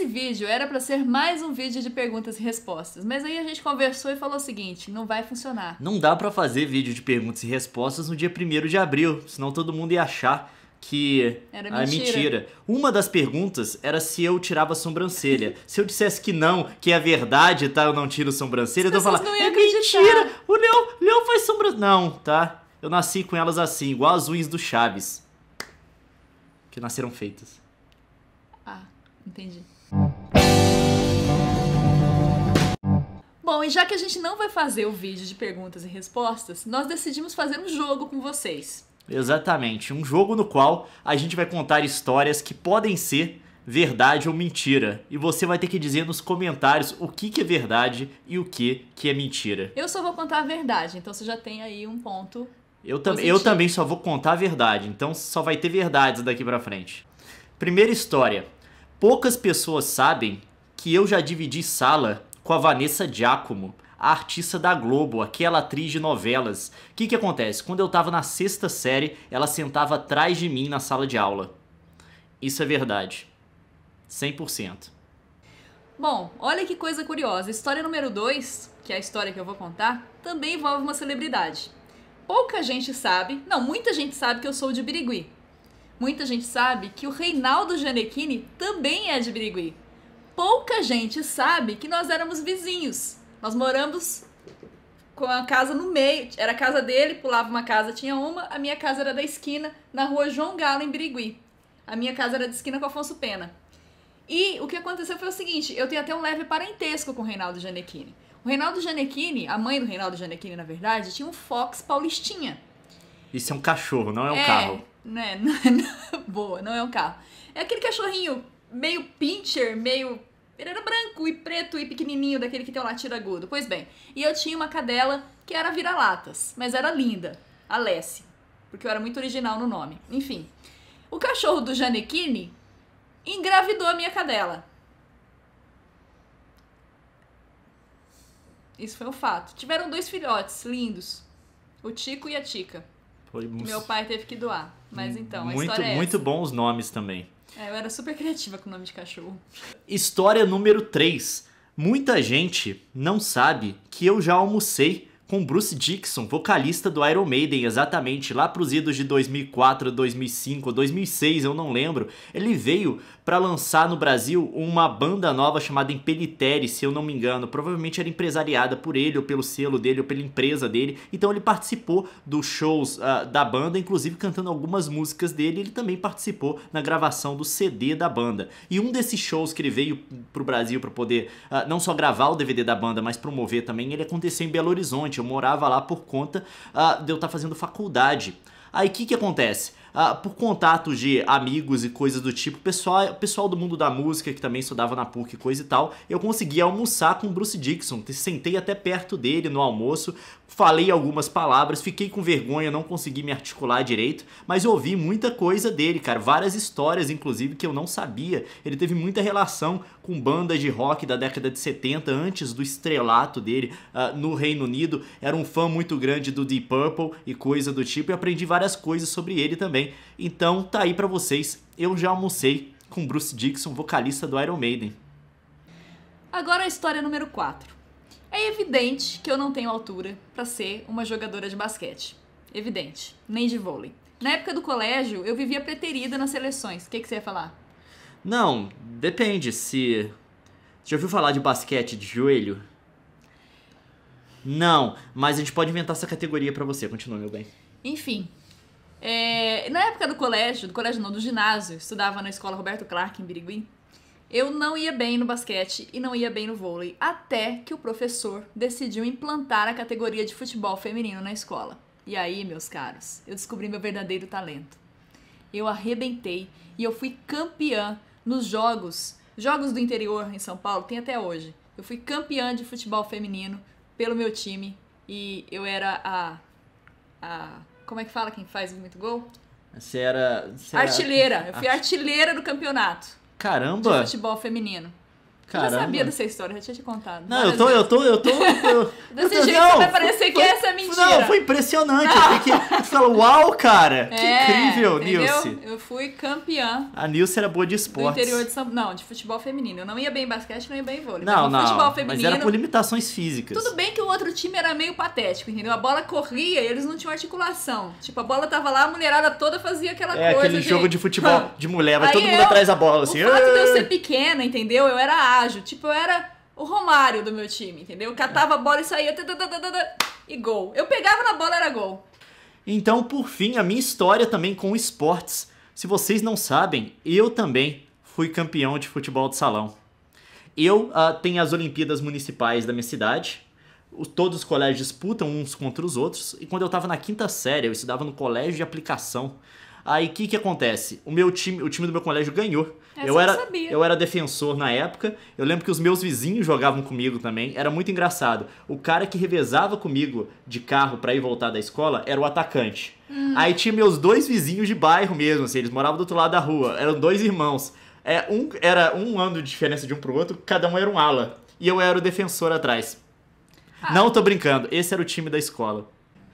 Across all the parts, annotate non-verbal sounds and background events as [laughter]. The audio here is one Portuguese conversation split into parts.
Esse vídeo era para ser mais um vídeo de perguntas e respostas, mas aí a gente conversou e falou o seguinte, não vai funcionar. Não dá para fazer vídeo de perguntas e respostas no dia 1 de abril, senão todo mundo ia achar que era ah, é mentira. mentira. Uma das perguntas era se eu tirava a sobrancelha. se eu dissesse que não, que é verdade, tá? Eu não tiro sobrancelha, então eu falar, é acreditar. mentira. O Leão, Leão faz sobrancelha. Não, tá? Eu nasci com elas assim, igual as unhas do Chaves. Que nasceram feitas. Ah. Entendi. Bom, e já que a gente não vai fazer o vídeo de perguntas e respostas, nós decidimos fazer um jogo com vocês. Exatamente, um jogo no qual a gente vai contar histórias que podem ser verdade ou mentira. E você vai ter que dizer nos comentários o que, que é verdade e o que, que é mentira. Eu só vou contar a verdade, então você já tem aí um ponto. Eu, tam eu também só vou contar a verdade, então só vai ter verdades daqui pra frente. Primeira história. Poucas pessoas sabem que eu já dividi sala com a Vanessa Giacomo, a artista da Globo, aquela atriz de novelas. O que, que acontece? Quando eu estava na sexta série, ela sentava atrás de mim na sala de aula. Isso é verdade. 100%. Bom, olha que coisa curiosa. História número 2, que é a história que eu vou contar, também envolve uma celebridade. Pouca gente sabe, não, muita gente sabe que eu sou de Birigui, Muita gente sabe que o Reinaldo Gianecchini também é de Birigui. Pouca gente sabe que nós éramos vizinhos. Nós moramos com a casa no meio. Era a casa dele, pulava uma casa, tinha uma. A minha casa era da esquina, na rua João Galo, em Birigui. A minha casa era de esquina com Afonso Pena. E o que aconteceu foi o seguinte: eu tenho até um leve parentesco com o Reinaldo Gianecchini. O Reinaldo Gianecchini, a mãe do Reinaldo Gianecchini, na verdade, tinha um Fox Paulistinha. Isso é um cachorro, não é um é, carro. É, [laughs] não é, não, boa, não é um carro. É aquele cachorrinho meio pincher, meio. Ele era branco e preto e pequenininho, daquele que tem o um latido agudo. Pois bem, e eu tinha uma cadela que era vira-latas, mas era linda, a porque eu era muito original no nome. Enfim, o cachorro do Janequine engravidou a minha cadela. Isso foi um fato. Tiveram dois filhotes lindos, o Tico e a Tica. Meu pai teve que doar. Mas então, muito, a história é Muito bons bom os nomes também. É, eu era super criativa com o nome de cachorro. História número 3. Muita gente não sabe que eu já almocei com Bruce Dixon, vocalista do Iron Maiden, exatamente lá para os idos de 2004, 2005, 2006, eu não lembro. Ele veio para lançar no Brasil uma banda nova chamada Impeliteri, se eu não me engano. Provavelmente era empresariada por ele, ou pelo selo dele, ou pela empresa dele. Então ele participou dos shows uh, da banda, inclusive cantando algumas músicas dele. Ele também participou na gravação do CD da banda. E um desses shows que ele veio para o Brasil para poder uh, não só gravar o DVD da banda, mas promover também, ele aconteceu em Belo Horizonte eu morava lá por conta uh, de eu estar tá fazendo faculdade. Aí o que, que acontece? Ah, por contatos de amigos e coisas do tipo, pessoal, pessoal do mundo da música que também estudava na PUC e coisa e tal, eu consegui almoçar com o Bruce Dixon, sentei até perto dele no almoço, falei algumas palavras, fiquei com vergonha, não consegui me articular direito, mas ouvi muita coisa dele, cara, várias histórias inclusive que eu não sabia. Ele teve muita relação com bandas de rock da década de 70 antes do estrelato dele uh, no Reino Unido, era um fã muito grande do Deep Purple e coisa do tipo e aprendi várias coisas sobre ele também também. Então tá aí para vocês. Eu já almocei com Bruce Dixon, vocalista do Iron Maiden. Agora a história número 4. É evidente que eu não tenho altura para ser uma jogadora de basquete. Evidente, nem de vôlei. Na época do colégio, eu vivia preterida nas seleções. O que, que você ia falar? Não, depende se. Já ouviu falar de basquete de joelho? Não, mas a gente pode inventar essa categoria para você. Continua, meu bem. Enfim, é, na época do colégio, do colégio não, do ginásio, estudava na escola Roberto Clark, em Birigui, eu não ia bem no basquete e não ia bem no vôlei, até que o professor decidiu implantar a categoria de futebol feminino na escola. E aí, meus caros, eu descobri meu verdadeiro talento. Eu arrebentei e eu fui campeã nos jogos, jogos do interior em São Paulo, tem até hoje. Eu fui campeã de futebol feminino pelo meu time e eu era a, a como é que fala quem faz muito gol? Você era. Você artilheira. Era... Eu fui artilheira do campeonato. Caramba! De futebol feminino. Caramba. Eu já sabia dessa história, já tinha te contado. Não, eu tô, eu tô, eu tô, eu tô. Desse jeito não, vai parecer foi, é essa é mentira. Não, foi impressionante. Não. Eu fiquei. Tu uau, cara! É, que incrível, entendeu? Nilce. Eu fui campeã. A Nilce era boa de esporte. Do interior de São Não, de futebol feminino. Eu não ia bem em basquete, não ia bem em vôlei. Não, não. Futebol feminino. Mas era por limitações físicas. Tudo bem que o outro time era meio patético, entendeu? A bola corria e eles não tinham articulação. Tipo, a bola tava lá, a mulherada toda fazia aquela é, coisa. Aquele de... jogo de futebol de mulher, vai todo mundo atrás da bola, assim. O fato de eu ser pequena, entendeu? Eu era ágil. Tipo, eu era o Romário do meu time, entendeu? Catava a bola e saía e gol. Eu pegava na bola, era gol. Então, por fim, a minha história também com esportes. Se vocês não sabem, eu também fui campeão de futebol de salão. Eu uh, tenho as Olimpíadas Municipais da minha cidade. Todos os colégios disputam uns contra os outros. E quando eu estava na quinta série, eu estudava no colégio de aplicação Aí o que que acontece? O meu time, o time do meu colégio ganhou. eu era, sabia. eu era defensor na época. Eu lembro que os meus vizinhos jogavam comigo também. Era muito engraçado. O cara que revezava comigo de carro para ir voltar da escola era o atacante. Hum. Aí tinha meus dois vizinhos de bairro mesmo, assim, eles moravam do outro lado da rua. Eram dois irmãos. É, um, era um ano de diferença de um pro outro, cada um era um ala. E eu era o defensor atrás. Ah. Não tô brincando, esse era o time da escola.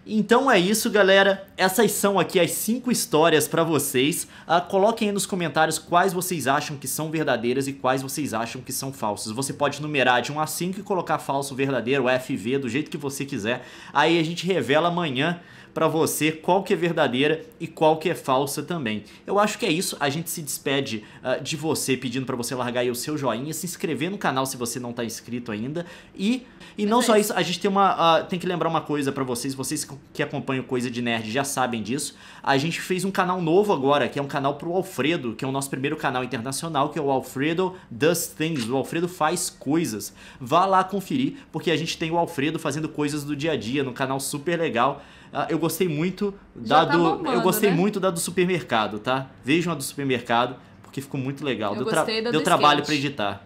Então é isso, galera. Essas são aqui as 5 histórias para vocês. Uh, coloquem aí nos comentários quais vocês acham que são verdadeiras e quais vocês acham que são falsas. Você pode numerar de 1 a 5 e colocar falso, verdadeiro, FV, do jeito que você quiser. Aí a gente revela amanhã para você qual que é verdadeira e qual que é falsa também. Eu acho que é isso. A gente se despede uh, de você pedindo para você largar aí o seu joinha, se inscrever no canal se você não tá inscrito ainda. E, e não é só isso, a gente tem, uma, uh, tem que lembrar uma coisa para vocês. Vocês que acompanham Coisa de Nerd já sabem disso. A gente fez um canal novo agora, que é um canal pro Alfredo, que é o nosso primeiro canal internacional, que é o Alfredo Does Things, o Alfredo Faz Coisas. Vá lá conferir, porque a gente tem o Alfredo fazendo coisas do dia a dia, num canal super legal. Ah, eu gostei muito já da tá do. Bombando, eu gostei né? muito da do supermercado, tá? Vejam a do supermercado, porque ficou muito legal. Eu deu, tra deu trabalho para editar.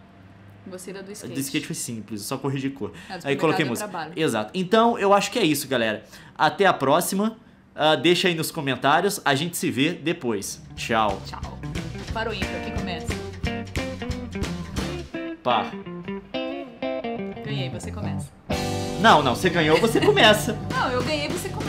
Gostei da do skate. Do skate foi simples, só corrigi cor. É, aí coloquei música. Trabalho. Exato. Então, eu acho que é isso, galera. Até a próxima. Uh, deixa aí nos comentários. A gente se vê depois. Tchau. Tchau. Para o intro, aqui começa. Pá. Ganhei, você começa. Não, não, você ganhou, você começa. não, eu ganhei, você começa.